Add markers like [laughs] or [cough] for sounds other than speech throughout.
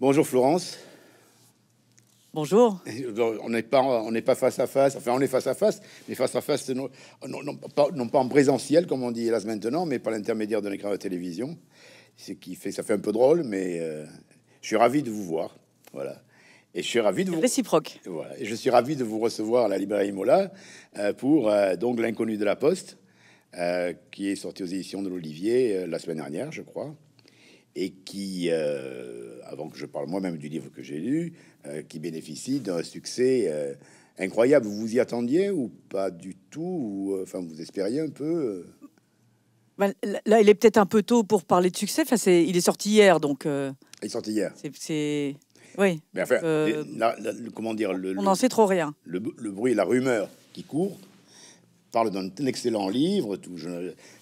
Bonjour Florence. Bonjour. Euh, on n'est pas, on n'est pas face à face. Enfin, on est face à face, mais face à face, non, pas, en présentiel comme on dit hélas maintenant, mais par l'intermédiaire d'un écran de télévision. Ce qui fait, ça fait un peu drôle, mais euh, je suis ravi de vous voir. Voilà. Et je suis ravi de vous réciproque. Voilà. Et je suis ravi de vous recevoir à la librairie Mola euh, pour donc l'inconnu de la Poste, qui est sorti aux éditions de l'Olivier la semaine dernière, je crois et qui, euh, avant que je parle moi-même du livre que j'ai lu, euh, qui bénéficie d'un succès euh, incroyable. Vous vous y attendiez ou pas du tout Enfin, vous espériez un peu bah, Là, il est peut-être un peu tôt pour parler de succès. Enfin, il est sorti hier, donc. Il est sorti hier. C'est. Oui. enfin, comment dire On n'en sait trop rien. le bruit, la rumeur qui court parle d'un excellent livre.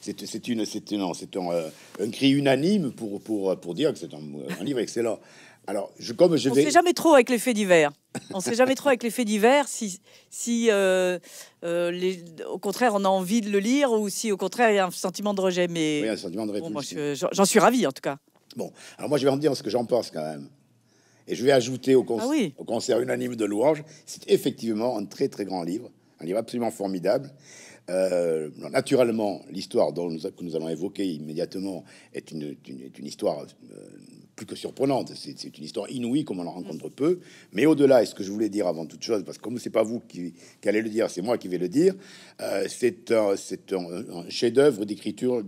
C'est une, c'est un, euh, un, cri unanime pour, pour, pour dire que c'est un, livre excellent. Alors, je, comme je On vais... sait jamais trop avec les faits divers. On sait jamais trop avec les faits divers si, si euh, euh, les, au contraire, on a envie de le lire ou si, au contraire, il y a un sentiment de rejet. Mais un sentiment de j'en suis ravi, en tout cas. Bon, alors moi, je vais en dire ce que j'en pense quand même. Et je vais ajouter au, ah au concert unanime de Louange. c'est effectivement un très très grand livre un livre absolument formidable. Euh, naturellement, l'histoire que nous allons évoquer immédiatement est une, histoire euh, plus que surprenante. C'est une histoire inouïe, comme on en rencontre peu. Mais au-delà, et ce que je voulais dire avant toute chose, parce que comme c'est pas vous qui, allez le dire, c'est moi qui vais le dire, euh, c'est un, chef-d'œuvre d'écriture,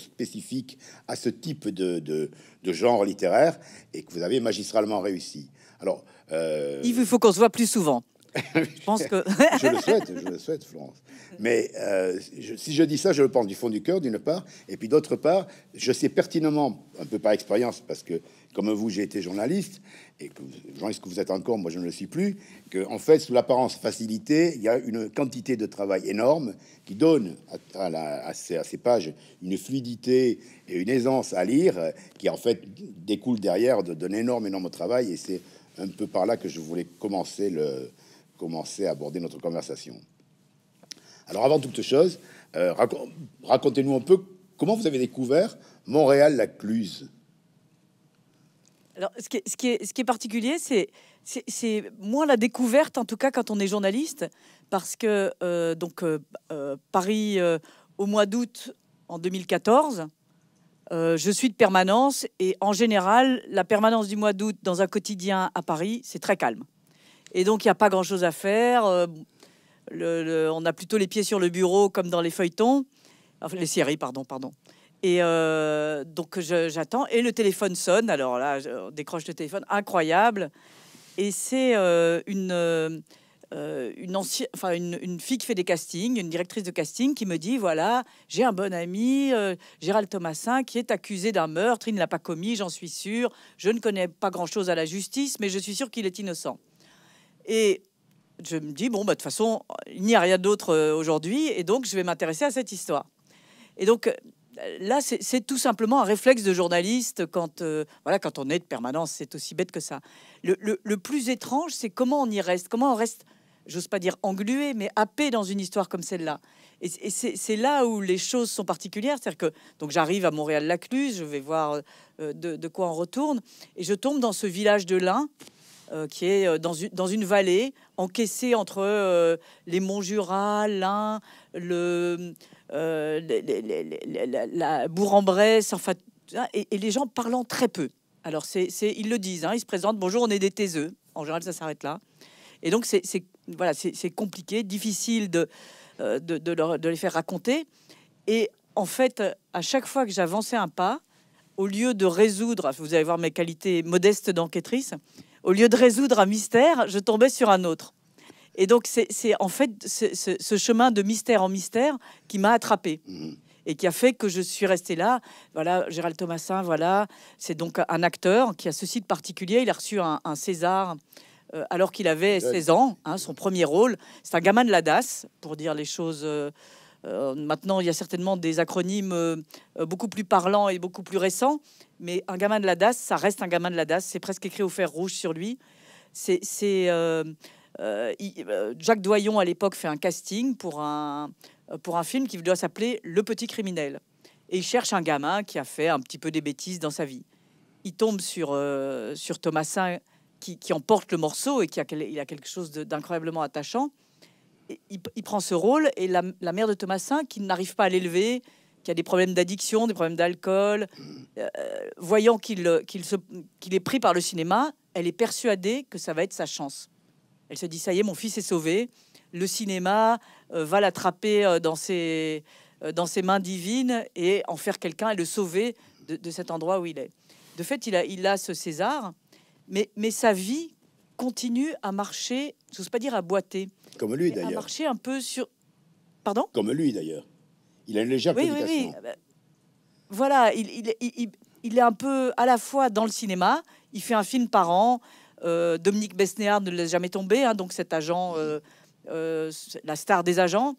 spécifique à ce type de, genre littéraire, et que vous avez magistralement réussi. Alors, il faut qu'on se voit plus souvent. [laughs] je pense que [laughs] je le souhaite, je le souhaite, Florence. Mais euh, si je dis ça, je le pense du fond du cœur, d'une part, et puis d'autre part, je sais pertinemment, un peu par expérience, parce que comme vous, j'ai été journaliste, et que jean ce que vous êtes encore, moi je ne le suis plus, que en fait, sous l'apparence facilité, il y a une quantité de travail énorme qui donne à, ces, pages une fluidité et une aisance à lire, qui en fait découle derrière d'un de, énorme, énorme travail, et c'est un peu par là que je voulais commencer le commencer à aborder notre conversation. Alors avant toute chose, euh, racontez-nous un peu comment vous avez découvert Montréal-la-Cluse. Alors ce qui est, particulier, c'est c'est moins la découverte, en tout cas quand on est journaliste, parce que euh, donc euh, Paris au mois d'août en 2014, je suis de permanence et en général, la permanence du mois d'août dans un quotidien à Paris, c'est très calme. Et donc, il n'y a pas grand-chose à faire. Euh, le, on a plutôt les pieds sur le bureau comme dans les feuilletons, enfin, les séries, pardon, pardon. Et euh, donc j'attends et le téléphone sonne. Alors là, on décroche le téléphone, incroyable. Et c'est euh, une, une, ancienne, enfin, une, une, fille qui fait des castings, une directrice de casting qui me dit voilà, j'ai un bon ami, Gérald Thomasin, qui est accusé d'un meurtre. Il ne l'a pas commis, j'en suis sûre. Je ne connais pas grand-chose à la justice, mais je suis sûre qu'il est innocent. Et je me dis, bon, bah, de toute façon, il n'y a rien d'autre euh, aujourd'hui, et donc je vais m'intéresser à cette histoire. Et donc, euh, là, c'est tout simplement un réflexe de journaliste quand, euh, voilà, quand on est de permanence, c'est aussi bête que ça. Le, le, plus étrange, c'est comment on y reste, comment on reste, j'ose pas dire englué, mais happé dans une histoire comme celle-là. Et, c'est là où les choses sont particulières, c'est-à-dire que donc j'arrive à Montréal-Lacluse, je vais voir de, de, quoi on retourne, et je tombe dans ce village de l'Ain euh, qui est euh, dans une, dans une vallée, encaissée entre euh, les monts Jura, l'Ain, la, Bourg-en-Bresse, enfin, et, les gens parlant très peu. Alors, c'est, ils le disent, hein, ils se présentent, bonjour, on est des taiseux. En général, ça s'arrête là. Et donc, c'est, voilà, compliqué, difficile de, de les faire raconter. Et en fait, à chaque fois que j'avançais un pas, au lieu de résoudre, vous allez voir mes qualités modestes d'enquêtrice, au lieu de résoudre un mystère, je tombais sur un autre. Et donc, c'est en fait ce, chemin de mystère en mystère qui m'a attrapé mm-hmm. et qui a fait que je suis resté là. Voilà, Gérald Thomasin, voilà, c'est donc un acteur qui a ceci de particulier. Il a reçu un, César euh, alors qu'il avait 16 ans, hein, son premier rôle. C'est un gamin de la DAS, pour dire les choses. Euh, euh, maintenant, il y a certainement des acronymes euh, euh, beaucoup plus parlants et beaucoup plus récents, mais un gamin de la DAS, ça reste un gamin de la DAS. C'est presque écrit au fer rouge sur lui. C'est Jacques Doyon à l'époque fait un casting pour un pour un film qui doit s'appeler Le Petit Criminel. Et il cherche un gamin qui a fait un petit peu des bêtises dans sa vie. Il tombe sur, Thomas sur Thomasin qui, qui emporte le morceau et qui a, il a quelque chose d'incroyablement attachant il, prend ce rôle et la, mère de Thomasin, qui n'arrive pas à l'élever, qui a des problèmes d'addiction, des problèmes d'alcool, euh, voyant euh, qu'il est pris par le cinéma, elle est persuadée que ça va être sa chance. Elle se dit ça y est, mon fils est sauvé. Le cinéma euh, va l'attraper dans ses mains divines et en faire quelqu'un et le sauver de, cet endroit où il est. De fait, il a, il ce César, mais sa vie continue à marcher, je n'ose pas dire à boiter. Comme lui d'ailleurs. À marcher un peu sur. Pardon Comme lui d'ailleurs. Il a une légère oui, oui, oui. Bah, voilà, il, il, est un peu à la fois dans le cinéma, il fait un film par an. Euh, Dominique Besnéard ne l'a jamais tombé, hein, donc cet agent, euh, euh, la star des agents.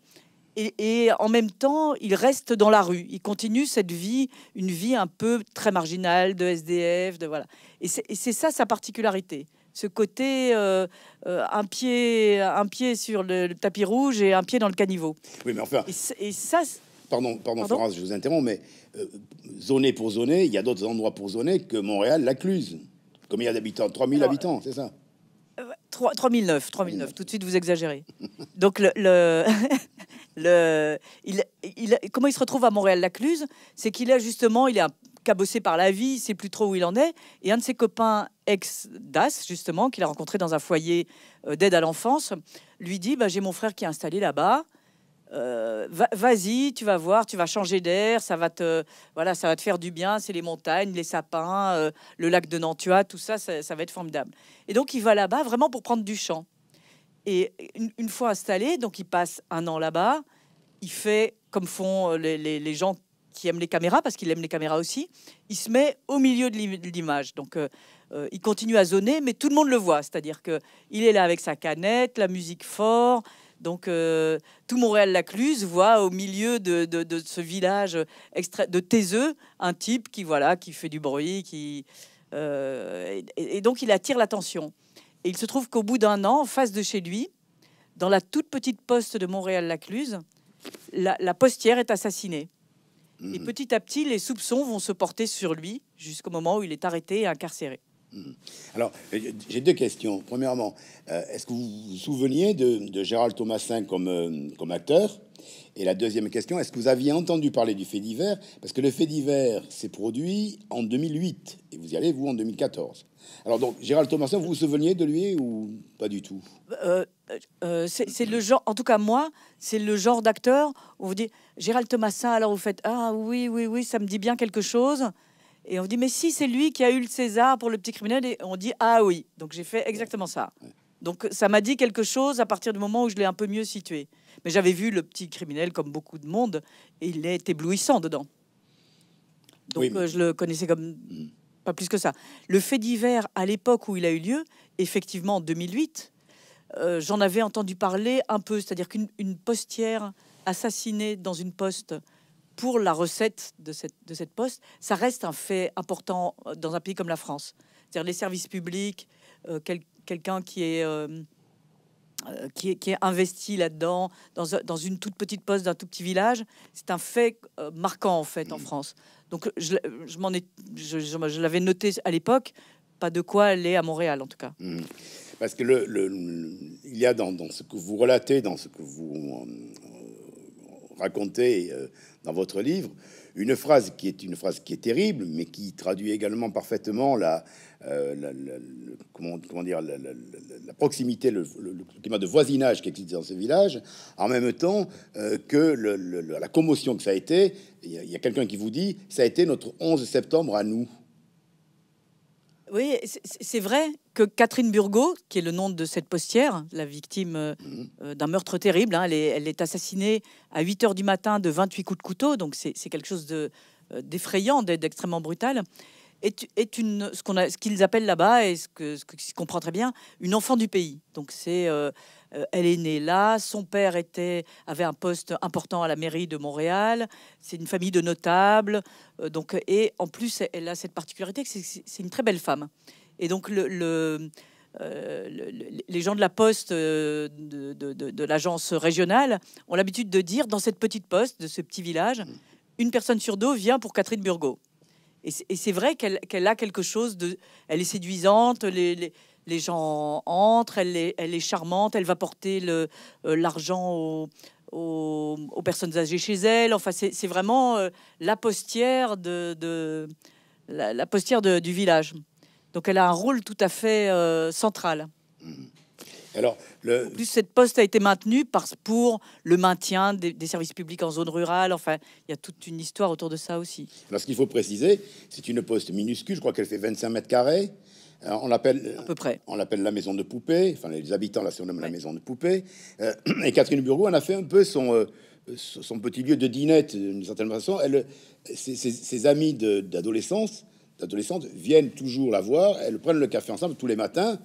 Et, et, en même temps, il reste dans la rue. Il continue cette vie, une vie un peu très marginale de SDF, de voilà. Et c'est ça sa particularité, ce côté euh, euh, un, pied, un pied sur le, tapis rouge et un pied dans le caniveau. Oui, mais enfin. Et, ça. Pardon, pardon, je vous interromps, mais euh, zoner pour zoner, il y a d'autres endroits pour zoner que Montréal, la Cluse. Combien d'habitants 3000 habitants, c'est ça 3, 3009, 3009, tout de suite vous exagérez. [laughs] Donc le, [laughs] le, il, il, comment il se retrouve à Montréal-Lacluse, c'est qu'il a justement, il est un, cabossé par la vie, c'est sait plus trop où il en est. Et un de ses copains ex-DAS, justement, qu'il a rencontré dans un foyer euh, d'aide à l'enfance, lui dit bah, J'ai mon frère qui est installé là-bas. Euh, vas-y, tu vas voir, tu vas changer d'air, ça va te, voilà, ça va te faire du bien. C'est les montagnes, les sapins, euh, le lac de Nantua, tout ça, ça, va être formidable. Et donc il va là-bas vraiment pour prendre du champ. Et une, fois installé, donc il passe un an là-bas. Il fait comme font les, les gens qui aime les caméras, parce qu'il aime les caméras aussi, il se met au milieu de l'image. Donc, euh, euh, il continue à zoner, mais tout le monde le voit. C'est-à-dire qu'il est là avec sa canette, la musique fort. Donc, euh, tout Montréal-Lacluse voit au milieu de, ce village extra de taiseux un type qui, voilà, qui fait du bruit, qui... et, donc, il attire l'attention. Et il se trouve qu'au bout d'un an, en face de chez lui, dans la toute petite poste de Montréal-Lacluse, la, postière est assassinée. Mhm. Et petit à petit, les soupçons vont se porter sur lui jusqu'au moment où il est arrêté et incarcéré. Mhm. Alors, euh, j'ai deux questions. Premièrement, euh, est-ce que vous vous souveniez de, Gérald Thomasin comme, euh, comme acteur Et la deuxième question, est-ce que vous aviez entendu parler du fait divers Parce que le fait divers s'est produit en 2008 et vous y allez, vous, en 2014. Alors, donc, Gérald Thomasin, vous vous souveniez de lui ou pas du tout euh, c'est le genre, en tout cas moi, c'est le genre d'acteur où vous dites Gérald Thomasin, alors vous faites Ah oui, oui, oui, ça me dit bien quelque chose. Et on dit Mais si, c'est lui qui a eu le César pour le petit criminel. Et on dit Ah oui. Donc j'ai fait exactement ça. Donc ça m'a dit quelque chose à partir du moment où je l'ai un peu mieux situé. Mais j'avais vu le petit criminel comme beaucoup de monde et il est éblouissant dedans. Donc euh, je le connaissais comme hmm. pas plus que ça. Le fait divers à l'époque où il a eu lieu, effectivement en 2008 euh, j'en avais entendu parler un peu, c'est-à-dire qu'une postière assassinée dans une poste pour la recette de cette, de cette poste, ça reste un fait important euh, dans un pays comme la France. C'est-à-dire les services publics, euh, quelqu'un qui est... qui est, investi là-dedans, dans, dans, une toute petite poste d'un tout petit village, c'est un fait marquant en fait en mm. France. Donc je, je, m'en ai, je, l'avais noté à l'époque, pas de quoi aller à Montréal en tout cas. Mm. Parce que le, il y a dans, ce que vous relatez, dans ce que vous euh, racontez euh, dans votre livre, une phrase qui est une phrase qui est terrible, mais qui traduit également parfaitement la, euh, comment, dire, la, proximité, le, climat de voisinage qui existe dans ce village, en même temps que la commotion que ça a été. Il y a quelqu'un qui vous dit, ça a été notre 11 septembre à nous. Oui, c'est vrai que Catherine Burgot, qui est le nom de cette postière, la victime euh, mm-hmm. euh, d'un meurtre terrible, hein, elle, est, assassinée à 8 h du matin de 28 coups de couteau, donc c'est quelque chose euh, d'effrayant, d'extrêmement brutal est, une, ce qu'on a, ce qu'ils appellent là-bas et ce que, ce très bien, une enfant du pays. Donc c'est, euh, euh, elle est née là, son père était, avait un poste important à la mairie de Montréal. C'est une famille de notables. Euh, donc et en plus, elle a cette particularité que c'est une très belle femme. Et donc le, les gens de la poste de, de, de l'agence régionale ont l'habitude de dire dans cette petite poste de ce petit village, mm. une personne sur deux vient pour Catherine Burgot. Et c'est vrai qu'elle a quelque chose de. Elle est séduisante, les, gens entrent, elle est, elle est, charmante, elle va porter euh, l'argent aux, personnes âgées chez elle. Enfin, c'est vraiment euh, la postière, de, la, postière du village. Donc elle a un rôle tout à fait euh, central. Mmh. Alors, le... plus, cette poste a été maintenue parce, pour le maintien des, services publics en zone rurale. Enfin, il y a toute une histoire autour de ça aussi. Alors, ce qu'il faut préciser, c'est une poste minuscule. Je crois qu'elle fait 25 mètres carrés. Euh, on l'appelle à peu près. Euh, on l'appelle la maison de poupée. Enfin, les habitants la surnomment ouais. la maison de poupée. Euh, [clears throat] et Catherine Bureau en a fait un peu son. son petit lieu de dinette, d'une certaine façon, elle, ses, amis d'adolescence d'adolescentes, viennent toujours la voir, elles prennent le café ensemble tous les matins,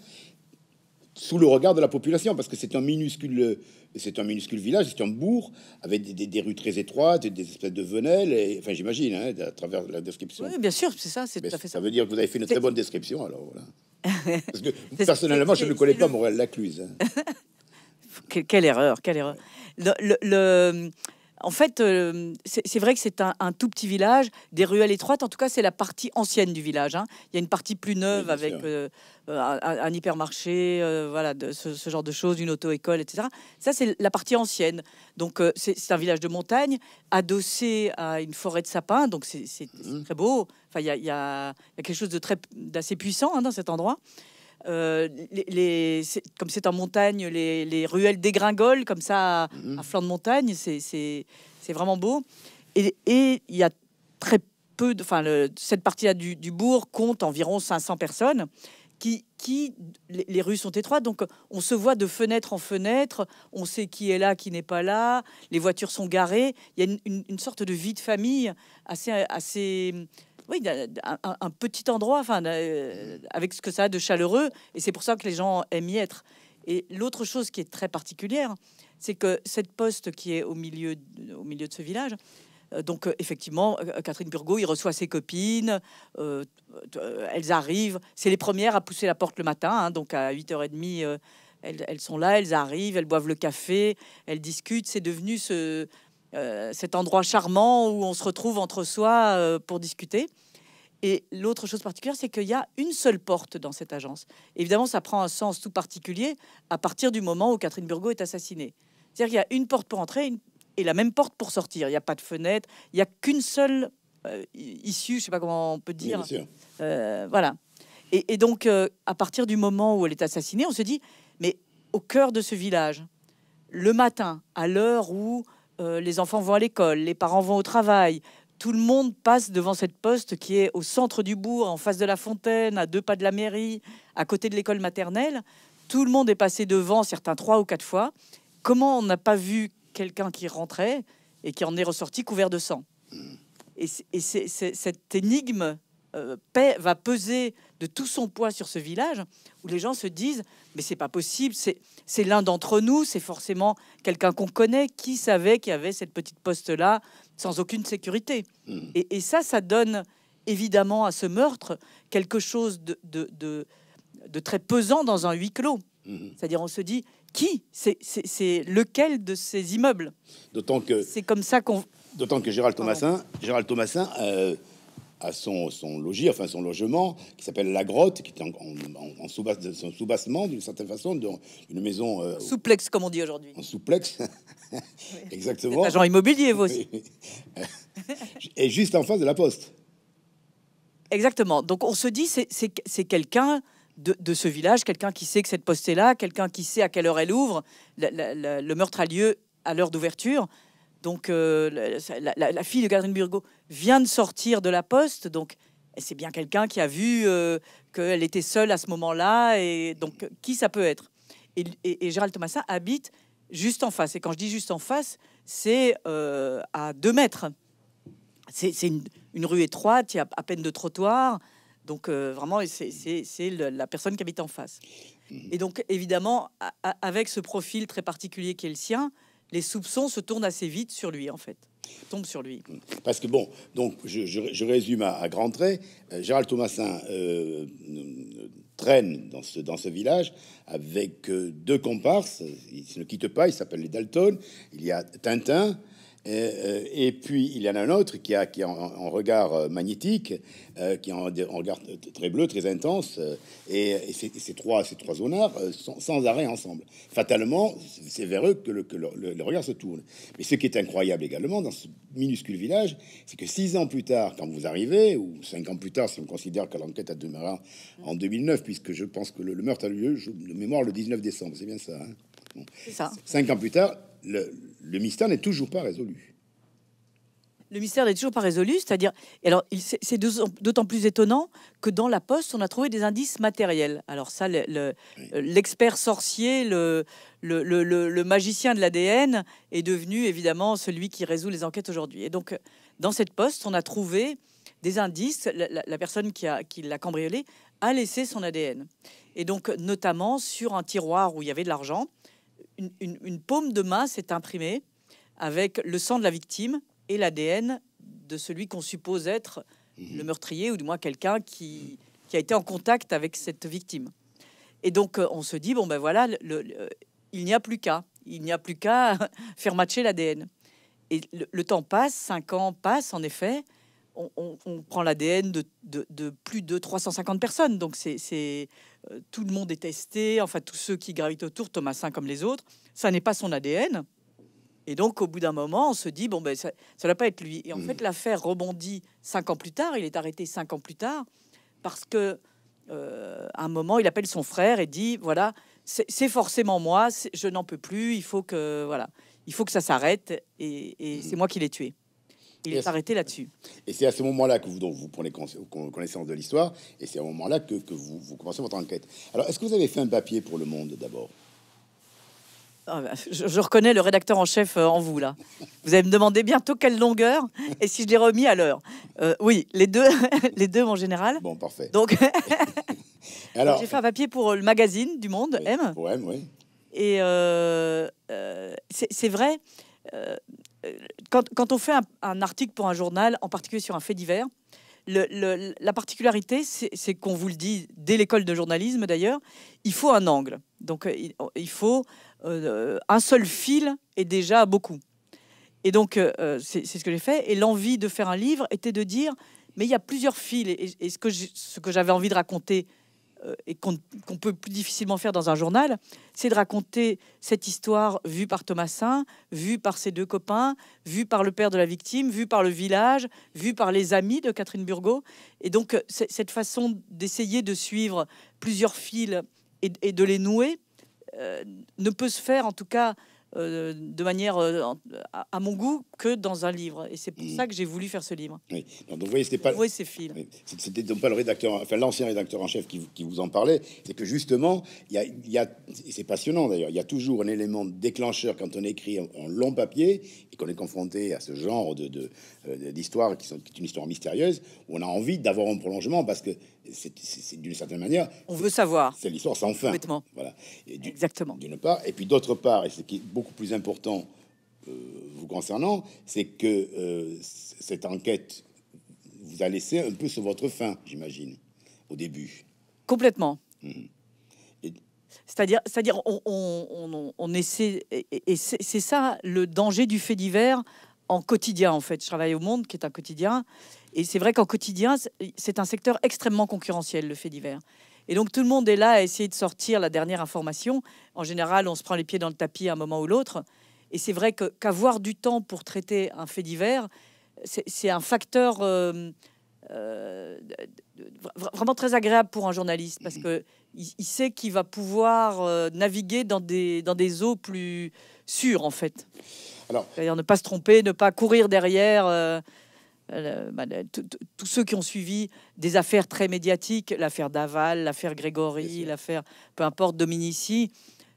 sous le regard de la population, parce que c'est un minuscule, c'est un minuscule village, c'est un bourg avec des, rues très étroites, des espèces de venelles. Et, enfin, j'imagine, hein, à travers la description. Oui, bien sûr, c'est ça, c'est tout fait ça. Ça veut dire que vous avez fait une très bonne description, alors [laughs] Parce que personnellement, je ne connais pas Montréal-Lacluse. Hein. [laughs] quelle, erreur, quelle erreur. le en fait, euh, c'est vrai que c'est un, tout petit village, des ruelles étroites. En tout cas, c'est la partie ancienne du village. Hein. Il y a une partie plus neuve avec euh, euh, un, hypermarché, voilà, ce, genre de choses, une auto-école, etc. Ça, c'est la partie ancienne. Donc, c'est un village de montagne adossé à une forêt de sapins. Donc, c'est mmh. très beau. Enfin, il y, a quelque chose de très d'assez puissant hein, dans cet endroit. Euh, les, comme c'est en montagne, les, ruelles dégringolent comme ça à, mm-hmm. flanc de montagne. C'est vraiment beau. Et il y a très peu de. Enfin, cette partie-là du, bourg compte environ 500 personnes. Qui, qui les, rues sont étroites, donc on se voit de fenêtre en fenêtre, on sait qui est là, qui n'est pas là, les voitures sont garées, il y a une, une sorte de vie de famille assez, assez oui, un, petit endroit, enfin, euh, avec ce que ça a de chaleureux, et c'est pour ça que les gens aiment y être. Et l'autre chose qui est très particulière, c'est que cette poste qui est au milieu, au milieu de ce village, euh, donc euh, effectivement, Catherine Burgot, il reçoit ses copines, elles arrivent, c'est les premières à pousser la porte le matin, hein, donc à 8h30, elles, elles, sont là, elles arrivent, elles boivent le café, elles discutent, c'est devenu ce, euh, cet endroit charmant où on se retrouve entre soi euh, pour discuter. Et l'autre chose particulière, c'est qu'il y a une seule porte dans cette agence. Évidemment, ça prend un sens tout particulier à partir du moment où Catherine Burgot est assassinée. C'est-à-dire qu'il y a une porte pour entrer et la même porte pour sortir. Il n'y a pas de fenêtre, il n'y a qu'une seule euh, issue, je ne sais pas comment on peut dire. voilà. Et, et donc, à partir du moment où elle est assassinée, on se dit, mais au cœur de ce village, le matin, à l'heure où euh, les enfants vont à l'école, les parents vont au travail. Tout le monde passe devant cette poste qui est au centre du bourg, en face de la fontaine, à deux pas de la mairie, à côté de l'école maternelle. Tout le monde est passé devant, certains trois ou quatre fois. Comment on n'a pas vu quelqu'un qui rentrait et qui en est ressorti couvert de sang Et, et c'est cette énigme euh, va peser de tout son poids sur ce village, où les gens se disent mais c'est pas possible, c'est l'un d'entre nous, c'est forcément quelqu'un qu'on connaît, qui savait qu'il y avait cette petite poste là sans aucune sécurité. Mm. Et, ça, ça donne évidemment à ce meurtre quelque chose de, de, de, très pesant dans un huis clos. Mm. C'est-à-dire on se dit qui C'est lequel de ces immeubles D'autant que c'est comme ça qu'on. D'autant que Gérald Thomasin, Gérald Thomasin. Euh, à son, logis, enfin son logement, qui s'appelle La Grotte, qui est en, en, sous-bassement, d'une certaine façon, une maison... Souplexe, euh, souplex, comme on dit aujourd'hui. En souplex, [laughs] exactement. agent immobilier, vous aussi. Et juste en face de la poste. Exactement. Donc on se dit, c'est quelqu'un... De, ce village, quelqu'un qui sait que cette poste est là, quelqu'un qui sait à quelle heure elle ouvre, le meurtre a lieu à l'heure d'ouverture, donc, euh, la, fille de Catherine Burgo vient de sortir de la poste, donc c'est bien quelqu'un qui a vu euh, qu'elle était seule à ce moment-là, et donc euh, qui ça peut être et, et, Gérald Thomasin habite juste en face. Et quand je dis juste en face, c'est à deux mètres. C'est une, rue étroite, il y a à peine de trottoir. Donc vraiment, c'est la personne qui habite en face. Et donc évidemment, avec ce profil très particulier qui est le sien, les soupçons se tournent assez vite sur lui, en fait. Tombe sur lui. Parce que bon, donc je, résume à, grands traits. Euh, Gérald Thomasin euh, traîne dans ce, village avec euh, deux comparses. Il ne quitte pas. Il s'appelle les Dalton. Il y a Tintin euh, et, puis il y en a un autre qui a qui a un, regard euh, magnétique, euh, qui a un, regard très bleu, très intense, et, ces, trois ces trois sont sans arrêt ensemble. Fatalement, c'est vers eux que, le, regard se tourne. Mais ce qui est incroyable également dans ce minuscule village, c'est que six ans plus tard, quand vous arrivez, ou cinq ans plus tard, si on considère que l'enquête a démarré en 2009, puisque je pense que le, meurtre a lieu, je, de mémoire, le 19 décembre, c'est bien ça. Hein ça. Cinq ans plus tard, le, mystère n'est toujours pas résolu. Le mystère n'est toujours pas résolu, c'est-à-dire, alors c'est d'autant plus étonnant que dans la poste, on a trouvé des indices matériels. Alors ça, l'expert sorcier, le, magicien de l'ADN est devenu évidemment celui qui résout les enquêtes aujourd'hui. Et donc, dans cette poste, on a trouvé des indices. La, personne qui l'a qui cambriolé a laissé son ADN. Et donc, notamment sur un tiroir où il y avait de l'argent une, paume de main s'est imprimée avec le sang de la victime et l'ADN de celui qu'on suppose être mhm. le meurtrier ou du moins quelqu'un qui, a été en contact avec cette victime. Et donc euh, on se dit bon ben voilà, euh, il n'y a plus qu'à, il n'y a plus qu'à [laughs] faire matcher l'ADN. Et le, le, temps passe, cinq ans passent en effet on, prend l'ADN de, plus de 350 personnes. Donc, c'est, euh, tout le monde est testé. Enfin, tous ceux qui gravitent autour, Thomasin comme les autres, ça n'est pas son ADN. Et donc, au bout d'un moment, on se dit bon, ben, ça ne va pas être lui. Et en mmh. fait, l'affaire rebondit cinq ans plus tard. Il est arrêté cinq ans plus tard parce que, euh, un moment, il appelle son frère et dit voilà, c'est forcément moi. Je n'en peux plus. Il faut que voilà, il faut que ça s'arrête. Et, mmh. c'est moi qui l'ai tué. Il est arrêté là-dessus. Et c'est à ce moment-là que vous, vous prenez connaissance de l'histoire, et c'est à ce moment-là que, vous, commencez votre enquête. Alors, est-ce que vous avez fait un papier pour Le Monde d'abord ah, bah, je, reconnais le rédacteur en chef euh, en vous là. Vous allez me demander bientôt quelle longueur et si je l'ai remis à l'heure. Euh, oui, les deux, [laughs] les deux en général. Bon, parfait. Donc, [laughs] [laughs] alors, j'ai fait un papier pour euh, le magazine du Monde M. Pour M, oui. Et c'est vrai quand, on fait un, article pour un journal, en particulier sur un fait divers, la particularité, c'est qu'on vous le dit dès l'école de journalisme d'ailleurs, il faut un angle. Donc euh, il, faut euh, un seul fil et déjà beaucoup. Et donc euh, c'est ce que j'ai fait. Et l'envie de faire un livre était de dire, mais il y a plusieurs fils. Et, et ce que j'avais envie de raconter euh, et qu'on peut plus difficilement faire dans un journal, c'est de raconter cette histoire vue par Thomasin, vue par ses deux copains, vue par le père de la victime, vue par le village, vue par les amis de Catherine Burgot. Et donc, euh, cette façon d'essayer de suivre plusieurs fils et, de les nouer euh, ne peut se faire, en tout cas, euh, de manière euh, à, mon goût que dans un livre. Et c'est pour mm. ça que j'ai voulu faire ce livre. Oui. vous voyez, c'était pas. Oui, c'est Phil. C'était donc pas le rédacteur, enfin l'ancien rédacteur en chef qui, qui vous en parlait. C'est que justement, il y a, y a c'est passionnant d'ailleurs. Il y a toujours un élément déclencheur quand on écrit en, long papier et qu'on est confronté à ce genre de d'histoire de, euh, qui, sont, qui est une histoire mystérieuse où on a envie d'avoir un prolongement parce que c'est d'une certaine manière. On veut savoir. C'est l'histoire sans fin. Exactement. Voilà. Et Exactement. D'une part, et puis d'autre part, et ce qui est beaucoup plus important euh, vous concernant, c'est que euh, cette enquête vous a laissé un peu sur votre faim, j'imagine, au début. Complètement. Mhm. C'est-à-dire, c'est-à-dire, on, essaie, et c'est ça le danger du fait divers en quotidien en fait. Je travaille au Monde, qui est un quotidien, et c'est vrai qu'en quotidien, c'est un secteur extrêmement concurrentiel, le fait divers. Et donc tout le monde est là à essayer de sortir la dernière information. En général, on se prend les pieds dans le tapis à un moment ou l'autre. Et c'est vrai qu'avoir du temps pour traiter un fait divers, c'est un facteur euh, euh, vraiment très agréable pour un journaliste parce qu'il il, sait qu'il va pouvoir euh, naviguer dans des, dans des eaux plus sûres en fait. C'est-à-dire ne pas se tromper, ne pas courir derrière euh, bah, tous ceux qui ont suivi des affaires très médiatiques, l'affaire Daval, l'affaire Grégory, l'affaire, peu importe, Dominici,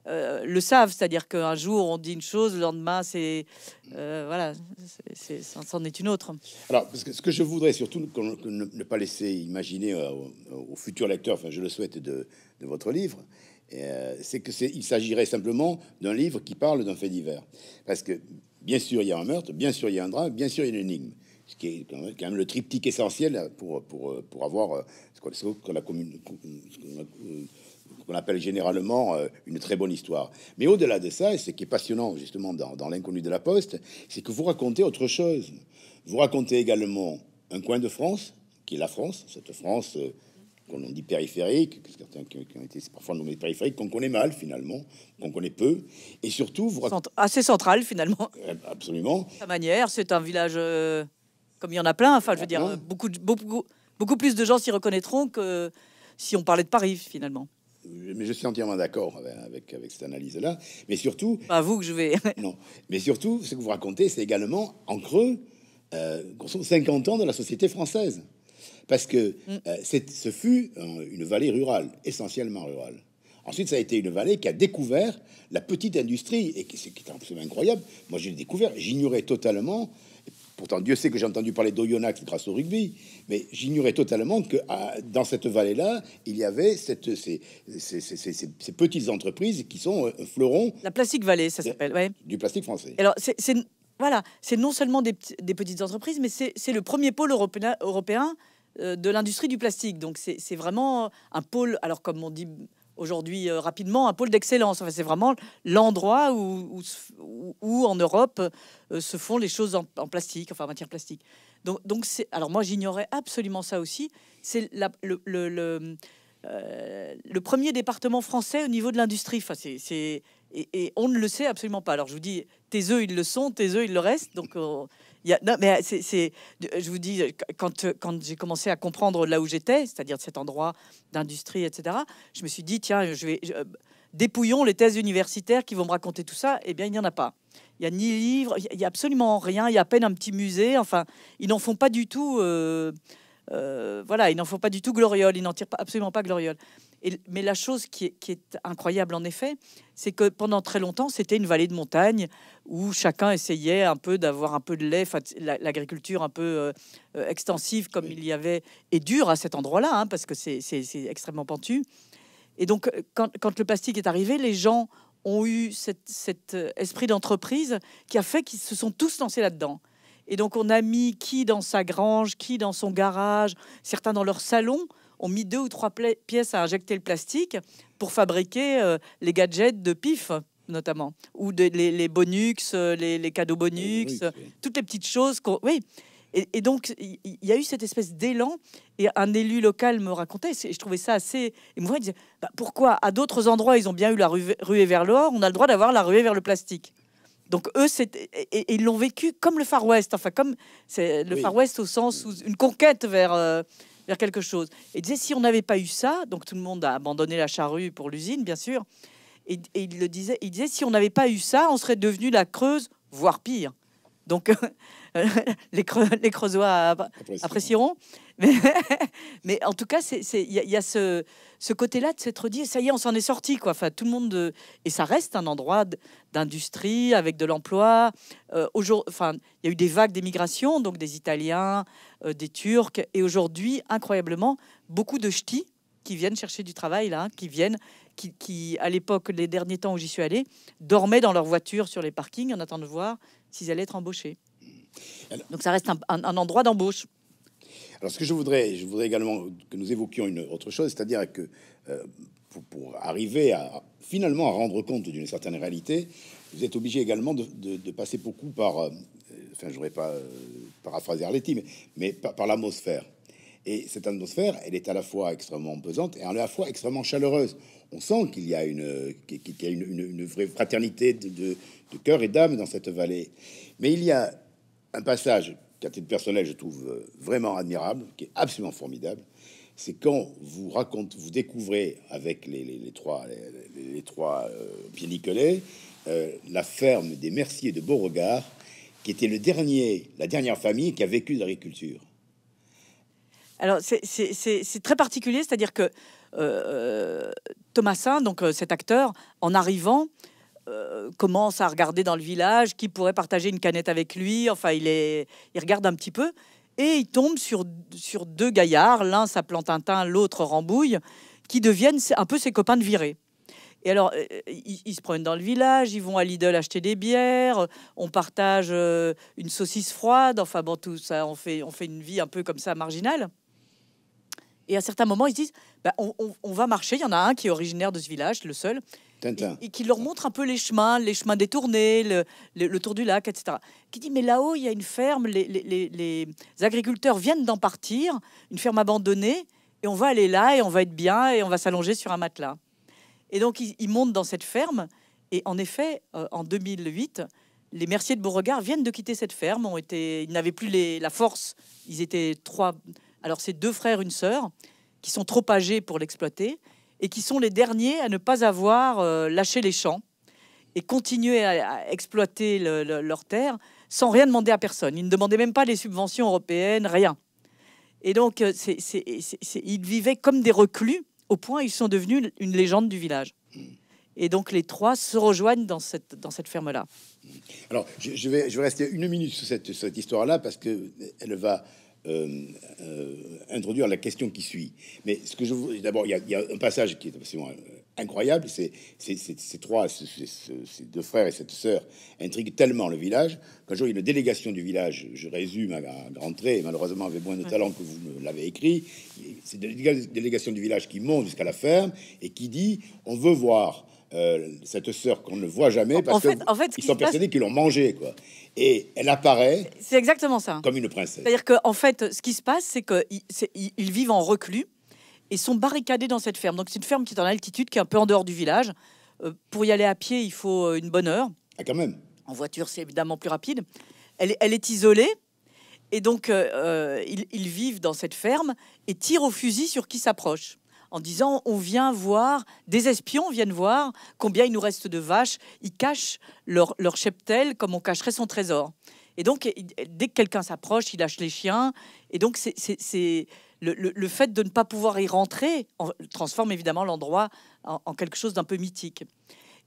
euh, le savent, c'est-à-dire qu'un jour on dit une chose, le lendemain c'est euh, voilà, c'en est, une autre. Alors, parce que ce que je voudrais surtout ne, pas laisser imaginer aux, futurs lecteurs, enfin je le souhaite de, de votre livre, c'est que il s'agirait simplement d'un livre qui parle d'un fait divers, parce que bien sûr il y a un meurtre, bien sûr il y a un drame, bien sûr il y a une énigme, ce qui est quand même le triptyque essentiel pour, pour, pour avoir ce qu'on appelle généralement euh, une très bonne histoire. Mais au-delà de ça, et ce qui est passionnant justement dans, dans l'inconnu de la Poste, c'est que vous racontez autre chose. Vous racontez également un coin de France, qui est la France, cette France euh, qu'on dit périphérique, que certains qui, ont été parfois nommés périphériques, qu'on connaît mal finalement, qu'on connaît peu, et surtout vous racontez... Assez central finalement. Euh, absolument. Sa manière, c'est un village comme il y en a plein. Enfin, je veux dire, ah beaucoup, beaucoup, beaucoup plus de gens s'y reconnaîtront que si on parlait de Paris, finalement. Mais je suis entièrement d'accord avec, avec, cette analyse-là. Mais surtout... Pas vous que je vais... [laughs] non. Mais surtout, ce que vous racontez, c'est également, en creux, euh, 50 ans de la société française. Parce que mm. euh, ce fut euh, une vallée rurale, essentiellement rurale. Ensuite, ça a été une vallée qui a découvert la petite industrie, et qui, qui est absolument incroyable. Moi, j'ai découvert, j'ignorais totalement Pourtant, Dieu sait que j'ai entendu parler d'Oyonnax grâce au rugby, mais j'ignorais totalement que ah, dans cette vallée-là, il y avait cette, ces, petites entreprises qui sont euh, fleurons. La Plastique Vallée, ça s'appelle, ouais. Du plastique français. Alors, c'est voilà, c'est non seulement des, petites entreprises, mais c'est le premier pôle européen, européen de l'industrie du plastique. Donc, c'est vraiment un pôle. Alors, comme on dit aujourd'hui euh, rapidement un pôle d'excellence. Enfin, c'est vraiment l'endroit où, où, en Europe euh, se font les choses en, plastique, enfin en matière plastique. Donc, donc c'est, alors moi j'ignorais absolument ça aussi. C'est le, euh, le, premier département français au niveau de l'industrie. Enfin, c'est, c'est et, on ne le sait absolument pas. Alors je vous dis, tes œufs ils le sont, tes œufs ils le restent. Donc non, mais euh, c'est, je vous dis, euh, quand, euh, quand j'ai commencé à comprendre là où j'étais, c'est-à-dire cet endroit d'industrie, etc., je me suis dit, tiens, je vais dépouillons les thèses universitaires qui vont me raconter tout ça. Eh bien, il n'y en a pas. Il n'y a ni livre, il n'y a absolument rien. Il y a à peine un petit musée. Enfin, ils n'en font pas du tout. Euh, voilà, il n'en faut pas du tout gloriole, il n'en tire absolument pas gloriole. mais la chose qui est, incroyable en effet, c'est que pendant très longtemps, c'était une vallée de montagne où chacun essayait un peu d'avoir un peu de lait, l'agriculture un peu euh, euh, extensive comme il y avait, et dure à cet endroit-là, hein, parce que c'est extrêmement pentu. Et donc, quand, le plastique est arrivé, les gens ont eu cet esprit d'entreprise qui a fait qu'ils se sont tous lancés là-dedans. Et donc on a mis qui dans sa grange, qui dans son garage, certains dans leur salon ont mis deux ou trois pièces à injecter le plastique pour fabriquer euh, les gadgets de pif notamment, ou les, bonux, euh, les, cadeaux eh bonux, euh, toutes les petites choses. Oui. Et, donc, il y, a eu cette espèce d'élan. Et un élu local me racontait, et je trouvais ça assez émouvant. Il disait bah, Pourquoi À d'autres endroits, ils ont bien eu la rue ruée vers l'or on a le droit d'avoir la ruée vers le plastique. Donc eux, ils l'ont vécu comme le Far West, enfin comme c'est le Far West au sens où une conquête vers euh, vers quelque chose. Et disait si on n'avait pas eu ça, donc tout le monde a abandonné la charrue pour l'usine, bien sûr. Et, et, il le disait, il disait si on n'avait pas eu ça, on serait devenu la Creuse, voire pire. Donc, euh, [laughs] les, les, Creusois apprécieront. [laughs] Mais, en tout cas, il y, a ce, côté-là de s'être dit, ça y est, on s'en est sorti. Quoi. Enfin, tout le monde, et ça reste un endroit d'industrie, avec de l'emploi. Euh, enfin, il y a eu des vagues d'émigration, donc des Italiens, euh, des Turcs. Et aujourd'hui, incroyablement, beaucoup de ch'tis qui viennent chercher du travail, là, hein, qui viennent, qui, à l'époque, les derniers temps où j'y suis allé, dormaient dans leur voiture sur les parkings en attendant de voir s'ils allaient être embauchés. Donc ça reste un, endroit d'embauche. Alors ce que je voudrais, je voudrais également que nous évoquions une autre chose, c'est-à-dire que euh, pour, arriver à finalement à rendre compte d'une certaine réalité, vous êtes obligé également de, passer beaucoup par, euh, enfin je voudrais pas euh, paraphraser Arletti, mais, mais par l'atmosphère. Et cette atmosphère, elle est à la fois extrêmement pesante et à la fois extrêmement chaleureuse. On sent qu'il y a une, vraie fraternité de, de, cœur et d'âme dans cette vallée. Mais il y a un passage qu'à titre personnel, je trouve euh, vraiment admirable, qui est absolument formidable. C'est quand vous racontez, vous découvrez avec les, trois, les, euh, pieds euh, la ferme des Merciers de Beauregard, qui était le dernier, la dernière famille qui a vécu de l'agriculture. Alors, c'est très particulier, c'est-à-dire que euh, euh, Thomasin, donc euh, cet acteur, en arrivant, commence à regarder dans le village qui pourrait partager une canette avec lui. Enfin, il, regarde un petit peu et il tombe sur, deux gaillards, l'un s'appelant Tintin, l'autre Rambouille, qui deviennent un peu ses copains de virée. Et alors, ils, se promènent dans le village, ils vont à Lidl acheter des bières, on partage une saucisse froide, enfin bon, tout ça, on fait une vie un peu comme ça marginale. Et à certains moments, ils disent bah, on, va marcher. Il y en a un qui est originaire de ce village, le seul, et, qui leur montre un peu les chemins, les chemins détournés, le, tour du lac, etc. Qui dit Mais là-haut, il y a une ferme, les, agriculteurs viennent d'en partir, une ferme abandonnée, et on va aller là, et on va être bien, et on va s'allonger sur un matelas. Et donc, ils, montent dans cette ferme, et en effet, euh, en 2008, les merciers de Beauregard viennent de quitter cette ferme, ont été, ils n'avaient plus la force, ils étaient trois alors, c'est deux frères, une sœur, qui sont trop âgés pour l'exploiter et qui sont les derniers à ne pas avoir euh, lâché les champs et continuer à, exploiter le, terre leurs terres sans rien demander à personne. Ils ne demandaient même pas les subventions européennes, rien. Et donc, euh, ils vivaient comme des reclus, au point ils sont devenus une légende du village. Et donc, les trois se rejoignent dans cette, dans cette ferme-là. Alors, je, vais, rester une minute sur cette, cette histoire-là, parce qu'elle va euh, euh, introduire la question qui suit. Mais ce que je d'abord, il y, a un passage qui est absolument euh, incroyable. C'est ces trois, ces deux frères et cette sœur intriguent tellement le village qu'un jour, il une délégation du village. Je résume à, grand trait, malheureusement avec moins de talent que vous l'avez écrit. C'est une délégation du village qui monte jusqu'à la ferme et qui dit on veut voir euh, cette sœur qu'on ne voit jamais parce qu'ils sont persuadés qu'ils l'ont mangée, quoi. Et elle apparaît. C'est exactement ça. Comme une princesse. C'est-à-dire qu'en en fait, ce qui se passe, c'est qu'ils vivent en reclus et sont barricadés dans cette ferme. Donc c'est une ferme qui est en altitude, qui est un peu en dehors du village. Euh, pour y aller à pied, il faut euh, une bonne heure. Ah, quand même. En voiture, c'est évidemment plus rapide. Elle, est isolée. Et donc, ils vivent dans cette ferme et tirent au fusil sur qui s'approche en disant on vient voir, des espions viennent voir combien il nous reste de vaches, ils cachent leur, cheptel comme on cacherait son trésor. Et donc, dès que quelqu'un s'approche, il lâche les chiens. Et donc, c'est le, fait de ne pas pouvoir y rentrer transforme évidemment l'endroit en, quelque chose d'un peu mythique.